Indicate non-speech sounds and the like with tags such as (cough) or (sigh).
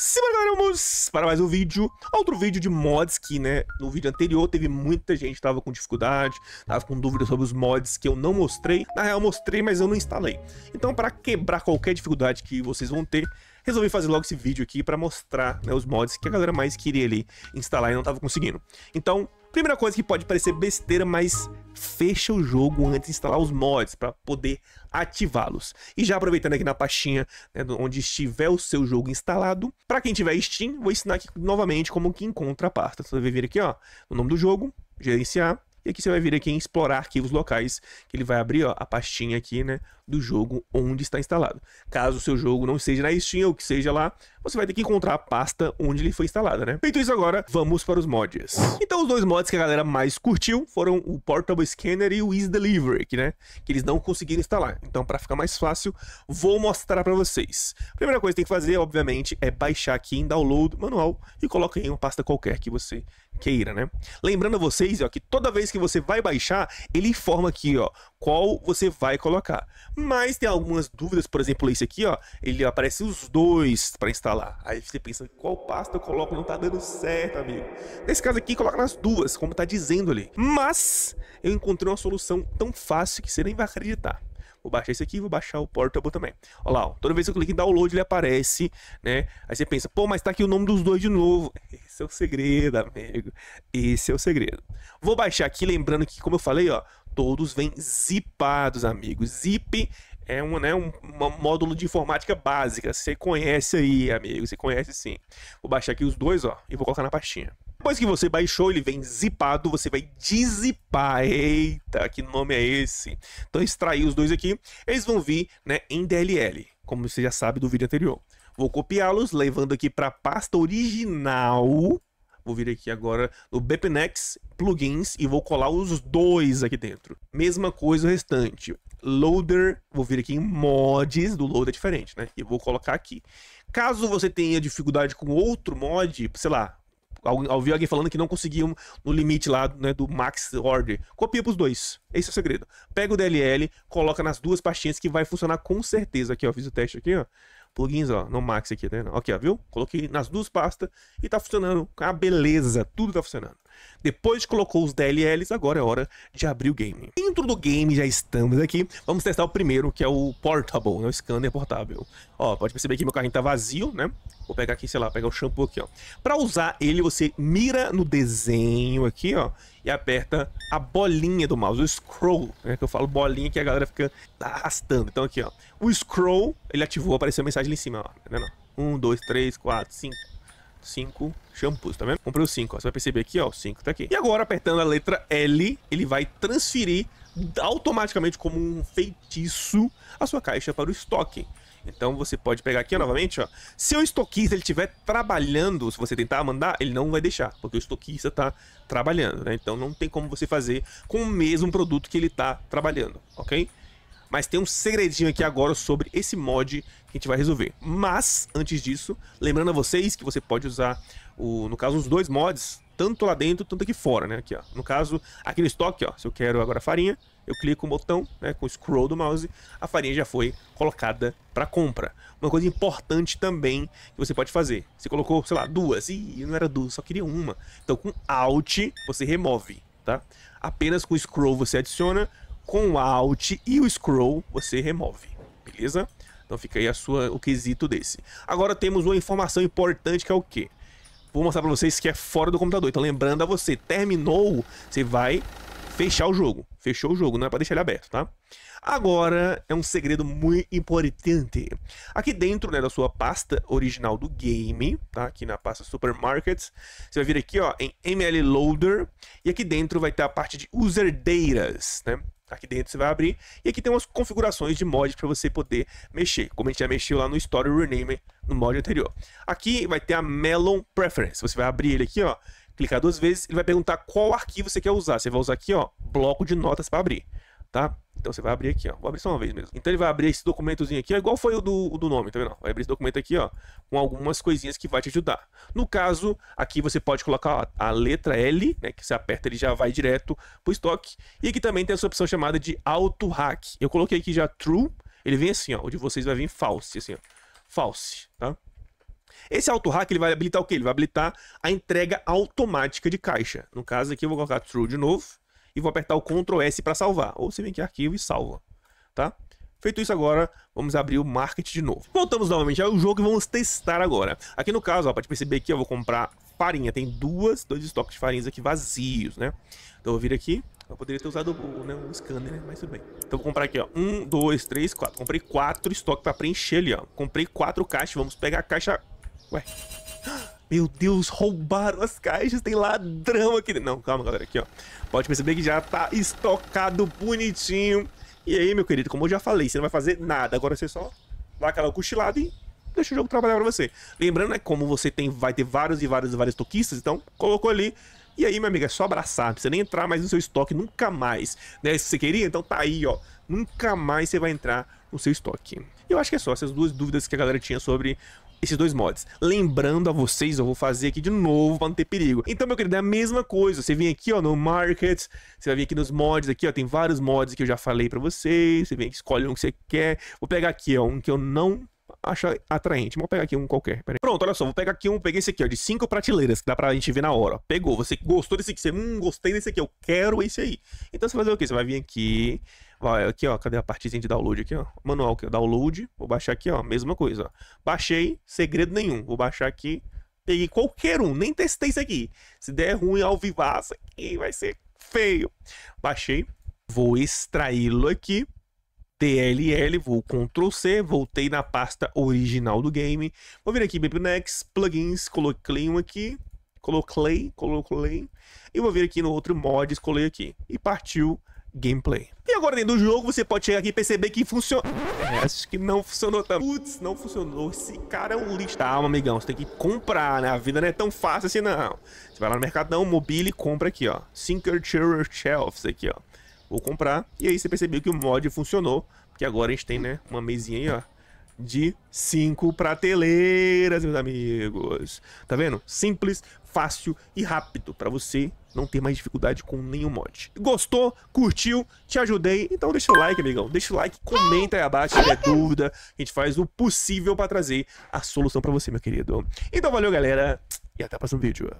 Sim galera, vamos para mais um vídeo. Outro vídeo de mods que, né, no vídeo anterior teve muita gente que tava com dificuldade, tava com dúvidas sobre os mods que eu não mostrei. Na real, mostrei, mas eu não instalei. Então, para quebrar qualquer dificuldade que vocês vão ter, resolvi fazer logo esse vídeo aqui para mostrar né, os mods que a galera mais queria ali instalar e não tava conseguindo. Então, Primeira coisa que pode parecer besteira, mas fecha o jogo antes de instalar os mods para poder ativá-los. E já aproveitando aqui na pastinha né, onde estiver o seu jogo instalado, para quem tiver Steam, vou ensinar aqui novamente como que encontra a pasta. Você vai vir aqui, ó, no nome do jogo, gerenciar, e aqui você vai vir aqui em explorar arquivos locais, que ele vai abrir ó, a pastinha aqui, né, do jogo onde está instalado. Caso o seu jogo não seja na Steam ou que seja lá, você vai ter que encontrar a pasta onde ele foi instalado, né? Feito isso agora, vamos para os mods. Então os dois mods que a galera mais curtiu foram o Portable Scanner e o Ease Delivery, que, né, que eles não conseguiram instalar. Então para ficar mais fácil, vou mostrar para vocês. A primeira coisa que tem que fazer, obviamente, é baixar aqui em download manual e coloca em uma pasta qualquer que você queira, né? Lembrando a vocês ó, que toda vez que você vai baixar, ele informa aqui ó, qual você vai colocar. Mas tem algumas dúvidas, por exemplo, esse aqui, ó, ele aparece os dois para instalar. Aí você pensa, qual pasta eu coloco? Não tá dando certo, amigo. Nesse caso aqui, coloca nas duas, como tá dizendo ali. Mas eu encontrei uma solução tão fácil que você nem vai acreditar. Vou baixar esse aqui e vou baixar o Portable também. Olha lá, ó, toda vez que eu clico em download ele aparece, né? Aí você pensa, pô, mas tá aqui o nome dos dois de novo. (laughs) Esse é o segredo, amigo. Esse é o segredo. Vou baixar aqui, lembrando que, como eu falei, ó, todos vêm zipados, amigos. Zip é um, né, um, um, módulo de informática básica. Você conhece aí, amigo, você conhece sim. Vou baixar aqui os dois, ó, e vou colocar na pastinha. Depois que você baixou, ele vem zipado, você vai dizipar. Eita, que nome é esse? Então, extrair os dois aqui, eles vão vir né, em DLL, como você já sabe do vídeo anterior. Vou copiá-los, levando aqui para a pasta original, Vou vir aqui agora no BPNX Plugins e vou colar os dois aqui dentro. Mesma coisa o restante. Loader, vou vir aqui em Mods, do Loader é diferente, né? E vou colocar aqui. Caso você tenha dificuldade com outro mod, sei lá, ouvi alguém falando que não conseguiam no limite lá né, do max order. Copia para os dois. Esse é o segredo. Pega o DLL, coloca nas duas pastinhas que vai funcionar com certeza. Aqui, ó, fiz o teste aqui, ó plugins, ó, no Max aqui, tá vendo? Aqui, ó, viu? Coloquei nas duas pastas e tá funcionando. Ah, beleza, tudo tá funcionando. Depois colocou os DLLs, agora é hora de abrir o game. Dentro do game já estamos aqui. Vamos testar o primeiro, que é o Portable, né? o scanner portável. Ó, pode perceber que meu carrinho tá vazio, né? Vou pegar aqui, sei lá, pegar o shampoo aqui, ó. Pra usar ele, você mira no desenho aqui, ó, e aperta a bolinha do mouse, o scroll, né? Que eu falo bolinha que a galera fica arrastando. Então aqui, ó, o scroll, ele ativou, apareceu a mensagem ali em cima, ó. Tá vendo? Um, dois, três, quatro, cinco cinco shampoos, tá vendo? Comprei os cinco, ó. Você vai perceber aqui, ó, os cinco tá aqui. E agora, apertando a letra L, ele vai transferir automaticamente como um feitiço a sua caixa para o estoque. Então você pode pegar aqui ó, novamente, ó. Se o estoquista estiver trabalhando, se você tentar mandar, ele não vai deixar, porque o estoquista está trabalhando, né? Então não tem como você fazer com o mesmo produto que ele está trabalhando, ok? Mas tem um segredinho aqui agora sobre esse mod que a gente vai resolver. Mas, antes disso, lembrando a vocês que você pode usar, o, no caso, os dois mods, tanto lá dentro, tanto aqui fora, né? Aqui, ó. No caso, aqui no estoque, ó, se eu quero agora farinha, eu clico o botão, né, com o scroll do mouse, a farinha já foi colocada para compra. Uma coisa importante também que você pode fazer. Você colocou, sei lá, duas. e não era duas, só queria uma. Então com Alt você remove, tá? Apenas com scroll você adiciona, com o Alt e o Scroll você remove, beleza? Então fica aí a sua, o quesito desse. Agora temos uma informação importante que é o quê? Vou mostrar para vocês que é fora do computador. Então lembrando a você, terminou, você vai fechar o jogo. Fechou o jogo, não é para deixar ele aberto, tá? Agora é um segredo muito importante. Aqui dentro né, da sua pasta original do game, tá? Aqui na pasta Supermarkets, você vai vir aqui ó, em ML Loader e aqui dentro vai ter a parte de User Datas, né? Aqui dentro você vai abrir e aqui tem umas configurações de mods para você poder mexer, como a gente já mexeu lá no Story Renamer no mod anterior. Aqui vai ter a Melon Preference, você vai abrir ele aqui, ó, clicar duas vezes, ele vai perguntar qual arquivo você quer usar. Você vai usar aqui, ó, bloco de notas para abrir tá? Então você vai abrir aqui, ó. Vou abrir só uma vez mesmo. Então ele vai abrir esse documentozinho aqui, ó, igual foi o do, o do nome, tá vendo? Vai abrir esse documento aqui, ó, com algumas coisinhas que vai te ajudar. No caso, aqui você pode colocar ó, a letra L, né, que você aperta ele já vai direto pro estoque. E aqui também tem essa opção chamada de auto hack. Eu coloquei aqui já true, ele vem assim, ó, o de vocês vai vir false, assim, ó. False, tá? Esse auto-hack ele vai habilitar o quê? Ele vai habilitar a entrega automática de caixa. No caso aqui eu vou colocar true de novo e vou apertar o Ctrl S para salvar. Ou você vem aqui em arquivo e salva, tá? Feito isso agora, vamos abrir o Market de novo. Voltamos novamente ao jogo e vamos testar agora. Aqui no caso, ó, pode perceber que eu vou comprar farinha. Tem duas, dois estoques de farinhas aqui vazios, né? Então eu vou vir aqui. Eu poderia ter usado o, né, o scanner, né? Mas tudo bem. Então vou comprar aqui, ó. Um, dois, três, quatro. Comprei quatro estoques pra preencher ali, ó. Comprei quatro caixas. Vamos pegar a caixa... Ué, meu Deus, roubaram as caixas, tem ladrão aqui dentro. Não, calma, galera, aqui, ó. Pode perceber que já tá estocado bonitinho. E aí, meu querido, como eu já falei, você não vai fazer nada. Agora você só dá aquela cochilada e deixa o jogo trabalhar pra você. Lembrando, né, como você tem, vai ter vários e vários e vários toquistas, então colocou ali. E aí, meu amigo, é só abraçar, não precisa nem entrar mais no seu estoque, nunca mais. Né, se você queria, então tá aí, ó. Nunca mais você vai entrar no seu estoque. Eu acho que é só essas duas dúvidas que a galera tinha sobre esses dois mods. Lembrando a vocês, eu vou fazer aqui de novo para não ter perigo. Então, meu querido, é a mesma coisa. Você vem aqui, ó, no Market, você vai vir aqui nos mods aqui, ó, tem vários mods que eu já falei para vocês. Você vem aqui, escolhe um que você quer. Vou pegar aqui, ó, um que eu não acho atraente. Vou pegar aqui um qualquer. Pronto, olha só, vou pegar aqui um, peguei esse aqui, ó, de cinco prateleiras, que dá pra gente ver na hora. Ó. Pegou, você gostou desse aqui, você, hum, gostei desse aqui, eu quero esse aí. Então você vai fazer o quê? Você vai vir aqui, aqui, ó, cadê a partezinha de download aqui, ó? Manual aqui, ó, download, vou baixar aqui, ó, mesma coisa, ó. Baixei, segredo nenhum, vou baixar aqui, peguei qualquer um, nem testei isso aqui. Se der ruim ao vivaço aqui, vai ser feio. Baixei, vou extraí-lo aqui, DLL, vou Ctrl C, voltei na pasta original do game. Vou vir aqui Next, plugins, coloquei um aqui, coloquei, coloquei. E vou vir aqui no outro mod, escolhei aqui. E partiu gameplay. E agora dentro do jogo você pode chegar aqui e perceber que funciona. É, acho que não funcionou também. Putz, não funcionou. Esse cara é um lixo. Calma, amigão. Você tem que comprar, né? A vida não é tão fácil assim, não. Você vai lá no mercadão, mobile e compra aqui, ó. Sinker Shelf, Shelves aqui, ó. Vou comprar. E aí você percebeu que o mod funcionou. Porque agora a gente tem, né? Uma mesinha aí, ó de cinco prateleiras, meus amigos. Tá vendo? Simples, fácil e rápido para você não ter mais dificuldade com nenhum mod. Gostou? Curtiu? Te ajudei? Então deixa o like, amigão. Deixa o like, comenta aí abaixo se tiver dúvida. A gente faz o possível para trazer a solução para você, meu querido. Então valeu, galera, e até o próximo vídeo.